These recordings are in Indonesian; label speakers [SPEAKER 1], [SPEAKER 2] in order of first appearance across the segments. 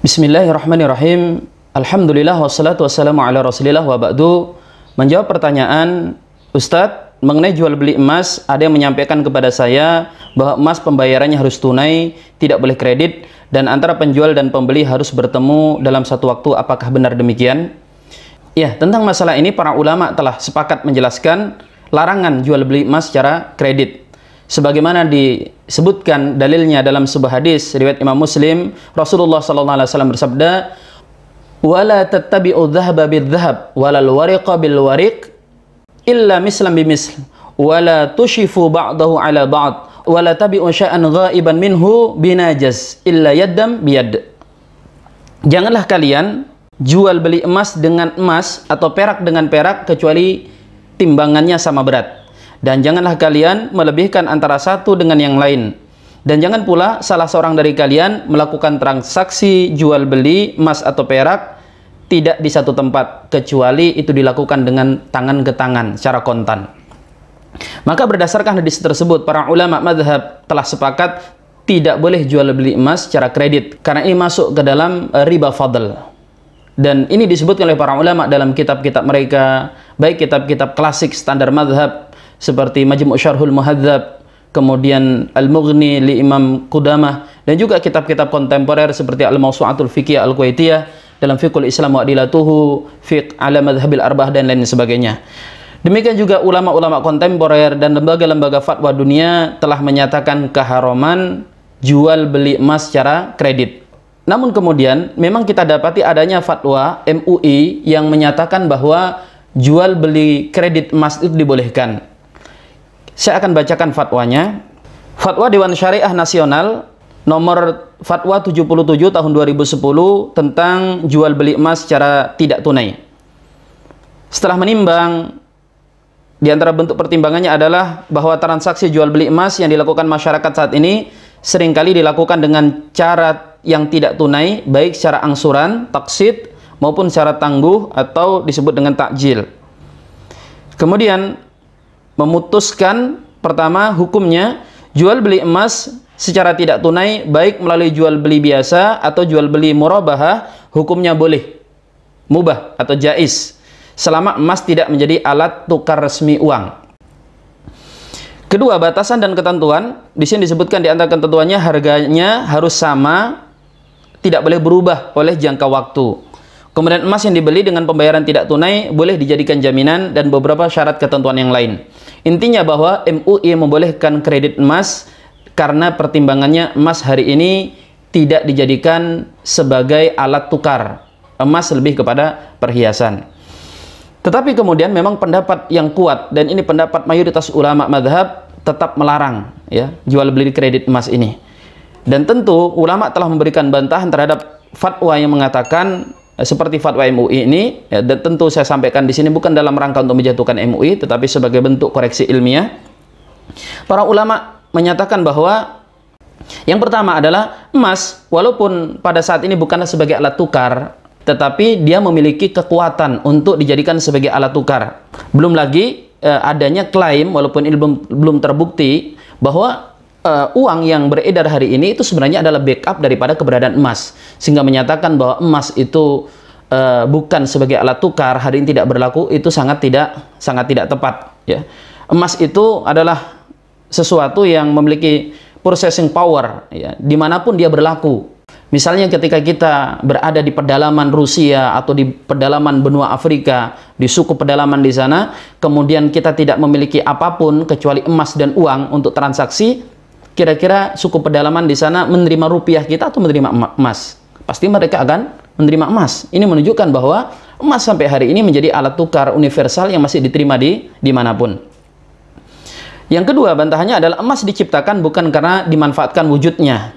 [SPEAKER 1] Bismillahirrahmanirrahim. Alhamdulillah wassalatu wassalamu ala Rasulillah wa ba'du. Menjawab pertanyaan Ustadz mengenai jual beli emas, ada yang menyampaikan kepada saya bahwa emas pembayarannya harus tunai, tidak boleh kredit dan antara penjual dan pembeli harus bertemu dalam satu waktu. Apakah benar demikian? Ya, tentang masalah ini para ulama telah sepakat menjelaskan larangan jual beli emas secara kredit. Sebagaimana di sebutkan dalilnya dalam sebuah hadis riwayat Imam Muslim Rasulullah sallallahu alaihi wasallam bersabda wala tattabi'u dhahaba bidh-dhahab wala al-wariqa bil wariq illa mislan bimisl wala tushifu ba'dahu ala ba'd wala tabi'u sya'an ghaiban minhu binajaz illa yaddam biyad janganlah kalian jual beli emas dengan emas atau perak dengan perak kecuali timbangannya sama berat dan janganlah kalian melebihkan antara satu dengan yang lain. Dan jangan pula salah seorang dari kalian melakukan transaksi jual beli emas atau perak tidak di satu tempat kecuali itu dilakukan dengan tangan ke tangan secara kontan. Maka berdasarkan hadis tersebut para ulama madhab telah sepakat tidak boleh jual beli emas secara kredit karena ini masuk ke dalam eh, riba fadl dan ini disebutkan oleh para ulama dalam kitab-kitab mereka baik kitab-kitab klasik standar madhab seperti Majmu' Syarhul Muhadzab, kemudian Al-Mughni li Imam Qudamah dan juga kitab-kitab kontemporer seperti Al-Mawsu'atul Fiqhiyah Al-Kuwaitiyah dalam Fiqhul Islam wa Adilatuhu, Fiqh ala Madhabil Arba'ah dan lain sebagainya. Demikian juga ulama-ulama kontemporer dan lembaga-lembaga fatwa dunia telah menyatakan keharaman jual beli emas secara kredit. Namun kemudian memang kita dapati adanya fatwa MUI yang menyatakan bahwa jual beli kredit emas itu dibolehkan. Saya akan bacakan fatwanya. Fatwa Dewan Syariah Nasional nomor fatwa 77 tahun 2010 tentang jual beli emas secara tidak tunai. Setelah menimbang di antara bentuk pertimbangannya adalah bahwa transaksi jual beli emas yang dilakukan masyarakat saat ini seringkali dilakukan dengan cara yang tidak tunai, baik secara angsuran, taksit maupun secara tangguh atau disebut dengan takjil. Kemudian memutuskan pertama hukumnya jual beli emas secara tidak tunai baik melalui jual beli biasa atau jual beli murabahah hukumnya boleh mubah atau jais selama emas tidak menjadi alat tukar resmi uang. Kedua, batasan dan ketentuan. Di sini disebutkan di antara ketentuannya harganya harus sama, tidak boleh berubah oleh jangka waktu. Kemudian emas yang dibeli dengan pembayaran tidak tunai boleh dijadikan jaminan dan beberapa syarat ketentuan yang lain. Intinya bahwa MUI membolehkan kredit emas karena pertimbangannya emas hari ini tidak dijadikan sebagai alat tukar. Emas lebih kepada perhiasan. Tetapi kemudian memang pendapat yang kuat dan ini pendapat mayoritas ulama madhab tetap melarang ya jual beli kredit emas ini. Dan tentu ulama telah memberikan bantahan terhadap fatwa yang mengatakan Eh, seperti fatwa MUI ini ya, dan tentu saya sampaikan di sini bukan dalam rangka untuk menjatuhkan MUI tetapi sebagai bentuk koreksi ilmiah para ulama menyatakan bahwa yang pertama adalah emas walaupun pada saat ini bukanlah sebagai alat tukar tetapi dia memiliki kekuatan untuk dijadikan sebagai alat tukar belum lagi eh, adanya klaim walaupun ini belum belum terbukti bahwa uh, uang yang beredar hari ini itu sebenarnya adalah backup daripada keberadaan emas sehingga menyatakan bahwa emas itu uh, bukan sebagai alat tukar hari ini tidak berlaku itu sangat tidak sangat tidak tepat ya emas itu adalah sesuatu yang memiliki processing power ya dimanapun dia berlaku Misalnya ketika kita berada di pedalaman Rusia atau di pedalaman benua Afrika, di suku pedalaman di sana, kemudian kita tidak memiliki apapun kecuali emas dan uang untuk transaksi, kira-kira suku pedalaman di sana menerima rupiah kita atau menerima emas? Pasti mereka akan menerima emas. Ini menunjukkan bahwa emas sampai hari ini menjadi alat tukar universal yang masih diterima di dimanapun. Yang kedua, bantahannya adalah emas diciptakan bukan karena dimanfaatkan wujudnya.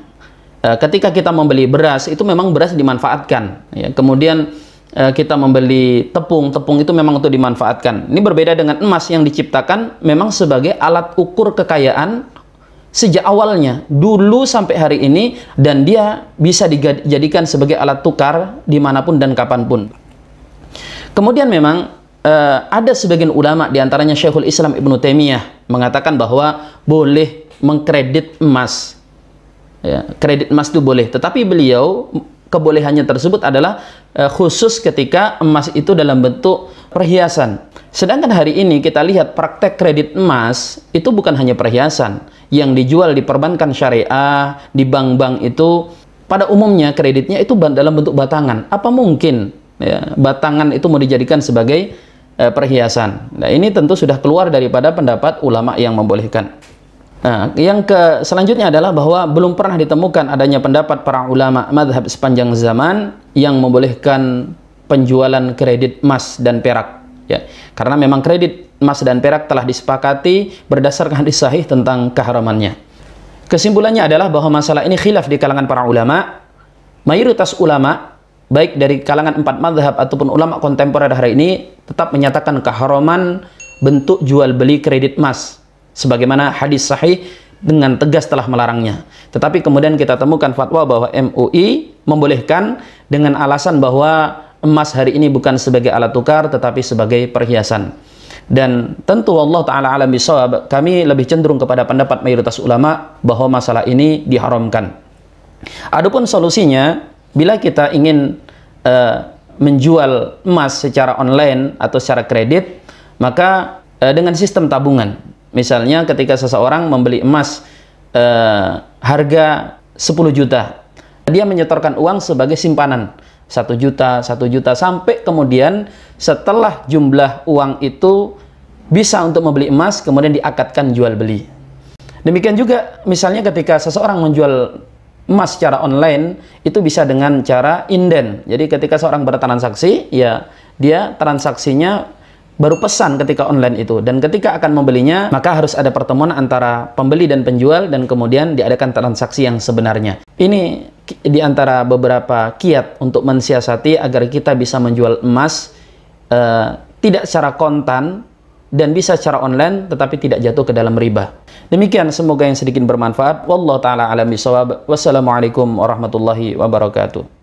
[SPEAKER 1] E, ketika kita membeli beras, itu memang beras dimanfaatkan. Ya, kemudian e, kita membeli tepung, tepung itu memang untuk dimanfaatkan. Ini berbeda dengan emas yang diciptakan memang sebagai alat ukur kekayaan sejak awalnya, dulu sampai hari ini, dan dia bisa dijadikan sebagai alat tukar dimanapun dan kapanpun. Kemudian memang uh, ada sebagian ulama diantaranya Syekhul Islam Ibnu Taimiyah mengatakan bahwa boleh mengkredit emas. Ya, kredit emas itu boleh, tetapi beliau kebolehannya tersebut adalah uh, khusus ketika emas itu dalam bentuk perhiasan Sedangkan hari ini kita lihat praktek kredit emas itu bukan hanya perhiasan. Yang dijual di perbankan syariah, di bank-bank itu pada umumnya kreditnya itu dalam bentuk batangan. Apa mungkin ya, batangan itu mau dijadikan sebagai eh, perhiasan? Nah, ini tentu sudah keluar daripada pendapat ulama yang membolehkan. Nah, yang ke selanjutnya adalah bahwa belum pernah ditemukan adanya pendapat para ulama madhab sepanjang zaman yang membolehkan penjualan kredit emas dan perak ya karena memang kredit emas dan perak telah disepakati berdasarkan hadis sahih tentang keharamannya kesimpulannya adalah bahwa masalah ini khilaf di kalangan para ulama mayoritas ulama baik dari kalangan empat madhab ataupun ulama kontemporer hari ini tetap menyatakan keharaman bentuk jual beli kredit emas sebagaimana hadis sahih dengan tegas telah melarangnya. Tetapi kemudian kita temukan fatwa bahwa MUI membolehkan dengan alasan bahwa emas hari ini bukan sebagai alat tukar tetapi sebagai perhiasan. Dan tentu Allah Ta'ala alam bisawab, kami lebih cenderung kepada pendapat mayoritas ulama bahwa masalah ini diharamkan. Adapun solusinya, bila kita ingin uh, menjual emas secara online atau secara kredit, maka uh, dengan sistem tabungan. Misalnya ketika seseorang membeli emas uh, harga 10 juta, dia menyetorkan uang sebagai simpanan 1 juta, 1 juta sampai kemudian setelah jumlah uang itu bisa untuk membeli emas kemudian diakatkan jual beli. Demikian juga misalnya ketika seseorang menjual emas secara online itu bisa dengan cara inden. Jadi ketika seorang bertransaksi ya dia transaksinya baru pesan ketika online itu dan ketika akan membelinya maka harus ada pertemuan antara pembeli dan penjual dan kemudian diadakan transaksi yang sebenarnya ini di antara beberapa kiat untuk mensiasati agar kita bisa menjual emas eh, tidak secara kontan dan bisa secara online tetapi tidak jatuh ke dalam riba demikian semoga yang sedikit bermanfaat wallahu taala alamisawab. wassalamualaikum warahmatullahi wabarakatuh